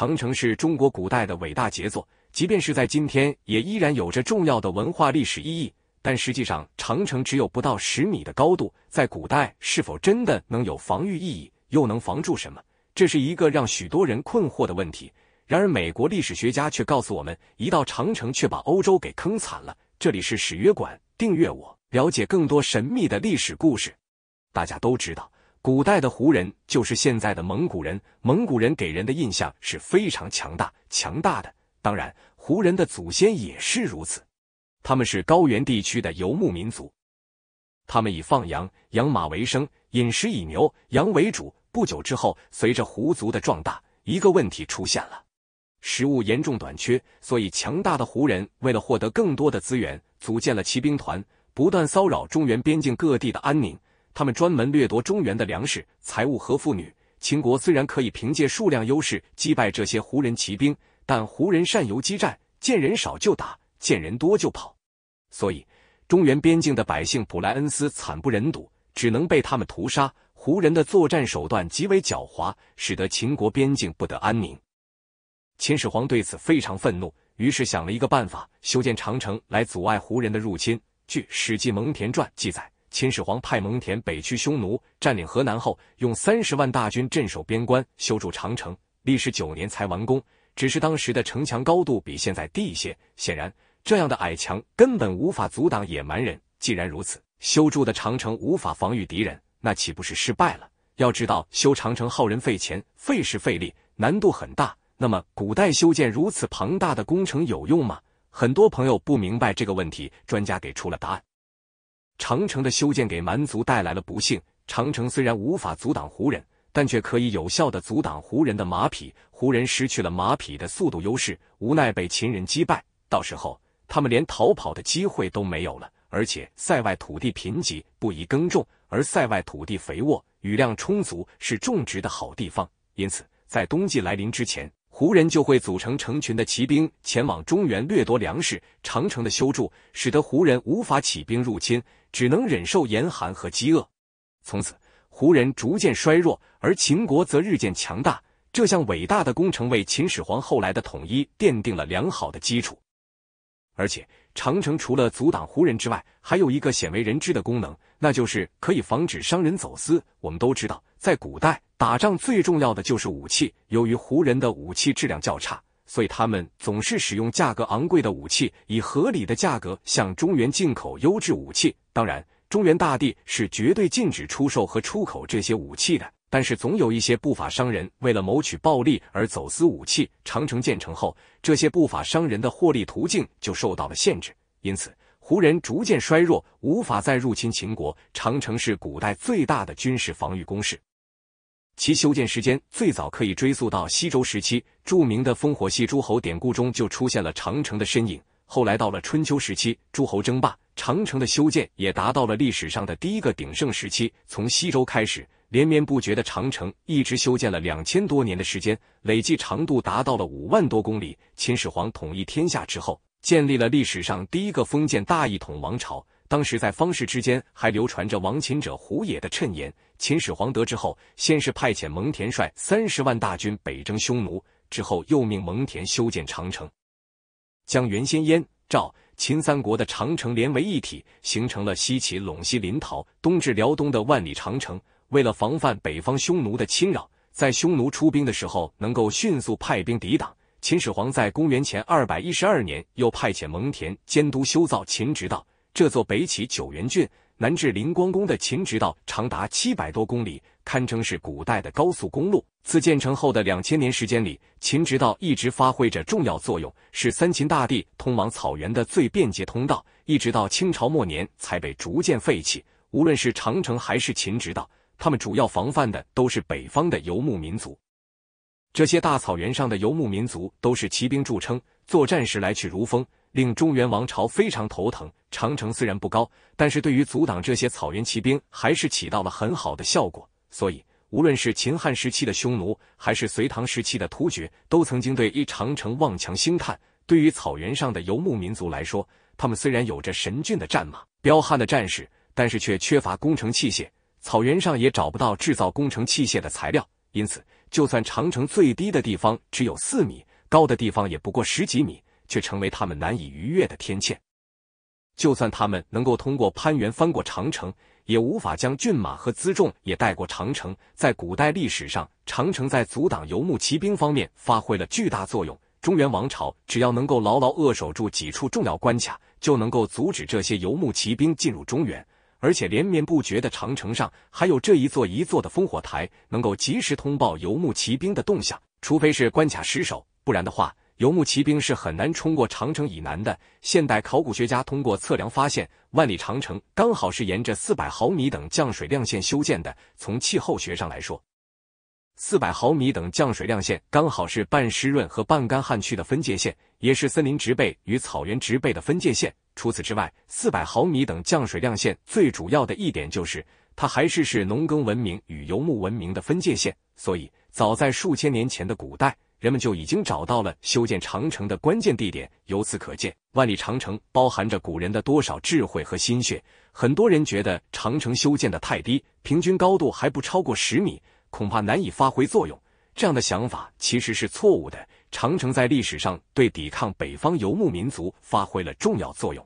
长城是中国古代的伟大杰作，即便是在今天，也依然有着重要的文化历史意义。但实际上，长城只有不到十米的高度，在古代是否真的能有防御意义，又能防住什么？这是一个让许多人困惑的问题。然而，美国历史学家却告诉我们，一道长城却把欧洲给坑惨了。这里是史约馆，订阅我，了解更多神秘的历史故事。大家都知道。古代的胡人就是现在的蒙古人，蒙古人给人的印象是非常强大、强大的。当然，胡人的祖先也是如此，他们是高原地区的游牧民族，他们以放羊、养马为生，饮食以牛、羊为主。不久之后，随着胡族的壮大，一个问题出现了，食物严重短缺。所以，强大的胡人为了获得更多的资源，组建了骑兵团，不断骚扰中原边境各地的安宁。他们专门掠夺中原的粮食、财物和妇女。秦国虽然可以凭借数量优势击败这些胡人骑兵，但胡人善游击战，见人少就打，见人多就跑。所以，中原边境的百姓普莱恩斯惨不忍睹，只能被他们屠杀。胡人的作战手段极为狡猾，使得秦国边境不得安宁。秦始皇对此非常愤怒，于是想了一个办法，修建长城来阻碍胡人的入侵。据《史记·蒙恬传》记载。秦始皇派蒙恬北驱匈奴，占领河南后，用三十万大军镇守边关，修筑长城，历时九年才完工。只是当时的城墙高度比现在低一些，显然这样的矮墙根本无法阻挡野蛮人。既然如此，修筑的长城无法防御敌人，那岂不是失败了？要知道，修长城耗人费钱，费时费力，难度很大。那么，古代修建如此庞大的工程有用吗？很多朋友不明白这个问题，专家给出了答案。长城的修建给蛮族带来了不幸。长城虽然无法阻挡胡人，但却可以有效的阻挡胡人的马匹。胡人失去了马匹的速度优势，无奈被秦人击败。到时候，他们连逃跑的机会都没有了。而且，塞外土地贫瘠，不宜耕种；而塞外土地肥沃，雨量充足，是种植的好地方。因此，在冬季来临之前。胡人就会组成成群的骑兵前往中原掠夺粮食。长城的修筑使得胡人无法起兵入侵，只能忍受严寒和饥饿。从此，胡人逐渐衰弱，而秦国则日渐强大。这项伟大的工程为秦始皇后来的统一奠定了良好的基础。而且，长城除了阻挡胡人之外，还有一个鲜为人知的功能，那就是可以防止商人走私。我们都知道，在古代。打仗最重要的就是武器。由于胡人的武器质量较差，所以他们总是使用价格昂贵的武器，以合理的价格向中原进口优质武器。当然，中原大地是绝对禁止出售和出口这些武器的。但是，总有一些不法商人为了谋取暴利而走私武器。长城建成后，这些不法商人的获利途径就受到了限制，因此胡人逐渐衰弱，无法再入侵秦国。长城是古代最大的军事防御工事。其修建时间最早可以追溯到西周时期，著名的烽火戏诸侯典故中就出现了长城的身影。后来到了春秋时期，诸侯争霸，长城的修建也达到了历史上的第一个鼎盛时期。从西周开始，连绵不绝的长城一直修建了两千多年的时间，累计长度达到了五万多公里。秦始皇统一天下之后，建立了历史上第一个封建大一统王朝。当时在方士之间还流传着“亡秦者胡也”的谶言。秦始皇得知后，先是派遣蒙恬率三十万大军北征匈奴，之后又命蒙恬修建长城，将原先燕、赵、秦三国的长城连为一体，形成了西起陇西临洮，东至辽东的万里长城。为了防范北方匈奴的侵扰，在匈奴出兵的时候能够迅速派兵抵挡。秦始皇在公元前2百一十二年，又派遣蒙恬监督修造秦直道。这座北起九原郡，南至灵光宫的秦直道，长达七百多公里，堪称是古代的高速公路。自建成后的两千年时间里，秦直道一直发挥着重要作用，是三秦大地通往草原的最便捷通道。一直到清朝末年才被逐渐废弃。无论是长城还是秦直道，他们主要防范的都是北方的游牧民族。这些大草原上的游牧民族都是骑兵著称，作战时来去如风。令中原王朝非常头疼。长城虽然不高，但是对于阻挡这些草原骑兵还是起到了很好的效果。所以，无论是秦汉时期的匈奴，还是隋唐时期的突厥，都曾经对一长城望强兴叹。对于草原上的游牧民族来说，他们虽然有着神骏的战马、彪悍的战士，但是却缺乏工程器械。草原上也找不到制造工程器械的材料，因此，就算长城最低的地方只有四米，高的地方也不过十几米。却成为他们难以逾越的天堑。就算他们能够通过攀援翻过长城，也无法将骏马和辎重也带过长城。在古代历史上，长城在阻挡游牧骑兵方面发挥了巨大作用。中原王朝只要能够牢牢扼守住几处重要关卡，就能够阻止这些游牧骑兵进入中原。而且连绵不绝的长城上，还有这一座一座的烽火台，能够及时通报游牧骑兵的动向。除非是关卡失守，不然的话。游牧骑兵是很难冲过长城以南的。现代考古学家通过测量发现，万里长城刚好是沿着四百毫米等降水量线修建的。从气候学上来说，四百毫米等降水量线刚好是半湿润和半干旱区的分界线，也是森林植被与草原植被的分界线。除此之外，四百毫米等降水量线最主要的一点就是，它还是是农耕文明与游牧文明的分界线。所以，早在数千年前的古代。人们就已经找到了修建长城的关键地点。由此可见，万里长城包含着古人的多少智慧和心血。很多人觉得长城修建的太低，平均高度还不超过十米，恐怕难以发挥作用。这样的想法其实是错误的。长城在历史上对抵抗北方游牧民族发挥了重要作用。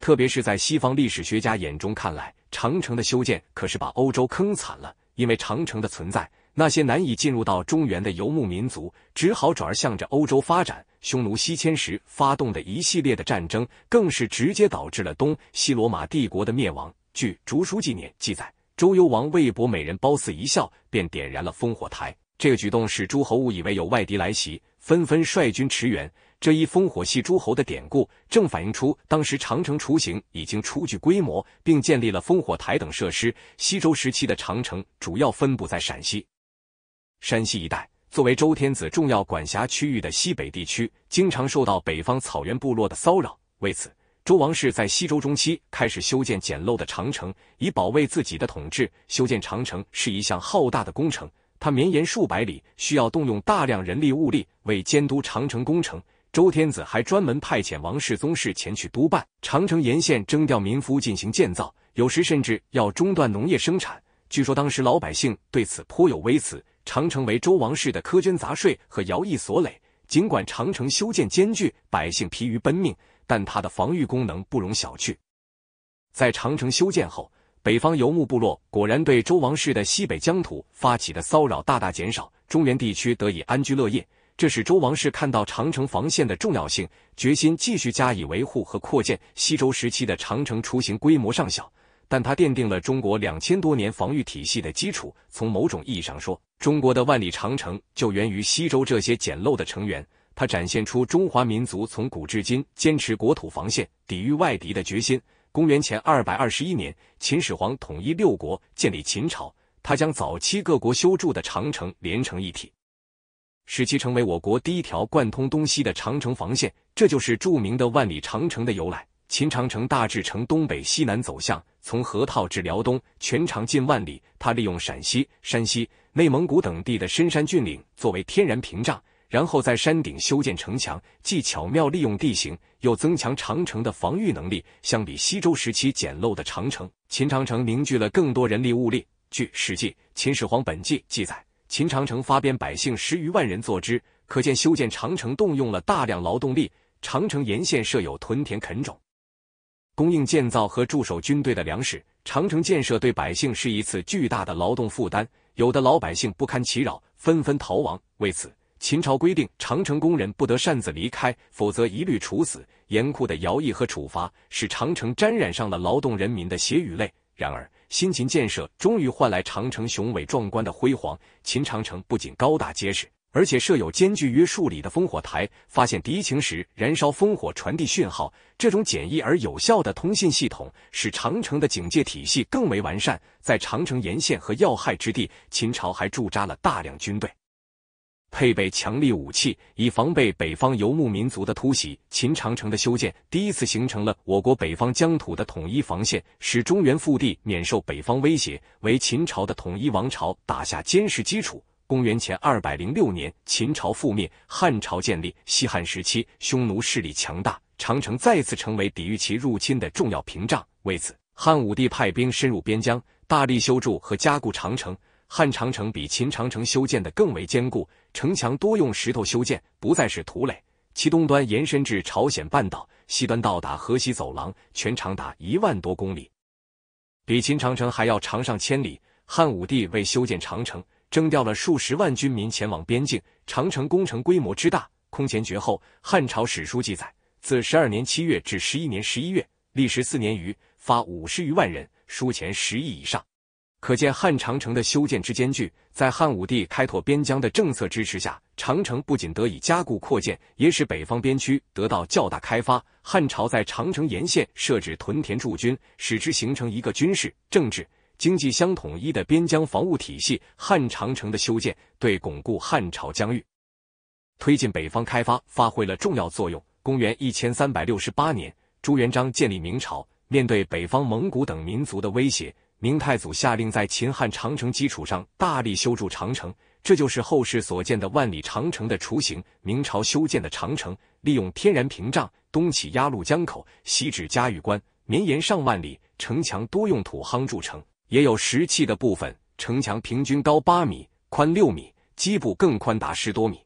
特别是在西方历史学家眼中看来，长城的修建可是把欧洲坑惨了，因为长城的存在。那些难以进入到中原的游牧民族，只好转而向着欧洲发展。匈奴西迁时发动的一系列的战争，更是直接导致了东西罗马帝国的灭亡。据《竹书纪年》记载，周幽王为博美人褒姒一笑，便点燃了烽火台。这个举动使诸侯误以为有外敌来袭，纷纷率军驰援。这一烽火戏诸侯的典故，正反映出当时长城雏形已经初具规模，并建立了烽火台等设施。西周时期的长城主要分布在陕西。山西一带作为周天子重要管辖区域的西北地区，经常受到北方草原部落的骚扰。为此，周王室在西周中期开始修建简陋的长城，以保卫自己的统治。修建长城是一项浩大的工程，它绵延数百里，需要动用大量人力物力。为监督长城工程，周天子还专门派遣王室宗室前去督办。长城沿线征调民夫进行建造，有时甚至要中断农业生产。据说当时老百姓对此颇有微词。长城为周王室的苛捐杂税和徭役所累，尽管长城修建艰巨，百姓疲于奔命，但它的防御功能不容小觑。在长城修建后，北方游牧部落果然对周王室的西北疆土发起的骚扰大大减少，中原地区得以安居乐业。这使周王室看到长城防线的重要性，决心继续加以维护和扩建。西周时期的长城雏形规模尚小，但它奠定了中国两千多年防御体系的基础。从某种意义上说，中国的万里长城就源于西周这些简陋的成员，它展现出中华民族从古至今坚持国土防线、抵御外敌的决心。公元前二百二十一年，秦始皇统一六国，建立秦朝，他将早期各国修筑的长城连成一体，使其成为我国第一条贯通东西的长城防线。这就是著名的万里长城的由来。秦长城大致呈东北西南走向，从河套至辽东，全长近万里。他利用陕西、山西、内蒙古等地的深山峻岭作为天然屏障，然后在山顶修建城墙，既巧妙利用地形，又增强长城的防御能力。相比西周时期简陋的长城，秦长城凝聚了更多人力物力。据《史记·秦始皇本纪》记载，秦长城发编百姓十余万人坐之，可见修建长城动用了大量劳动力。长城沿线设有屯田垦种。供应建造和驻守军队的粮食，长城建设对百姓是一次巨大的劳动负担，有的老百姓不堪其扰，纷纷逃亡。为此，秦朝规定长城工人不得擅自离开，否则一律处死。严酷的徭役和处罚，使长城沾染上了劳动人民的血与泪。然而，辛勤建设终于换来长城雄伟壮观的辉煌。秦长城不仅高大结实。而且设有间距约数里的烽火台，发现敌情时燃烧烽火传递讯号。这种简易而有效的通信系统，使长城的警戒体系更为完善。在长城沿线和要害之地，秦朝还驻扎了大量军队，配备强力武器，以防备北方游牧民族的突袭。秦长城的修建，第一次形成了我国北方疆土的统一防线，使中原腹地免受北方威胁，为秦朝的统一王朝打下坚实基础。公元前二百零六年，秦朝覆灭，汉朝建立。西汉时期，匈奴势力强大，长城再次成为抵御其入侵的重要屏障。为此，汉武帝派兵深入边疆，大力修筑和加固长城。汉长城比秦长城修建的更为坚固，城墙多用石头修建，不再是土垒。其东端延伸至朝鲜半岛，西端到达河西走廊，全长达一万多公里，比秦长城还要长上千里。汉武帝为修建长城。征调了数十万军民前往边境，长城工程规模之大，空前绝后。汉朝史书记载，自十二年七月至十一年十一月，历时四年余，发五十余万人，输钱十亿以上，可见汉长城的修建之艰巨。在汉武帝开拓边疆的政策支持下，长城不仅得以加固扩建，也使北方边区得到较大开发。汉朝在长城沿线设置屯田驻军，使之形成一个军事、政治。经济相统一的边疆防务体系，汉长城的修建对巩固汉朝疆域、推进北方开发发挥了重要作用。公元一千三百六十八年，朱元璋建立明朝，面对北方蒙古等民族的威胁，明太祖下令在秦汉长城基础上大力修筑长城，这就是后世所见的万里长城的雏形。明朝修建的长城利用天然屏障，东起鸭绿江口，西至嘉峪关，绵延上万里，城墙多用土夯筑成。也有石砌的部分，城墙平均高八米，宽六米，基部更宽达十多米。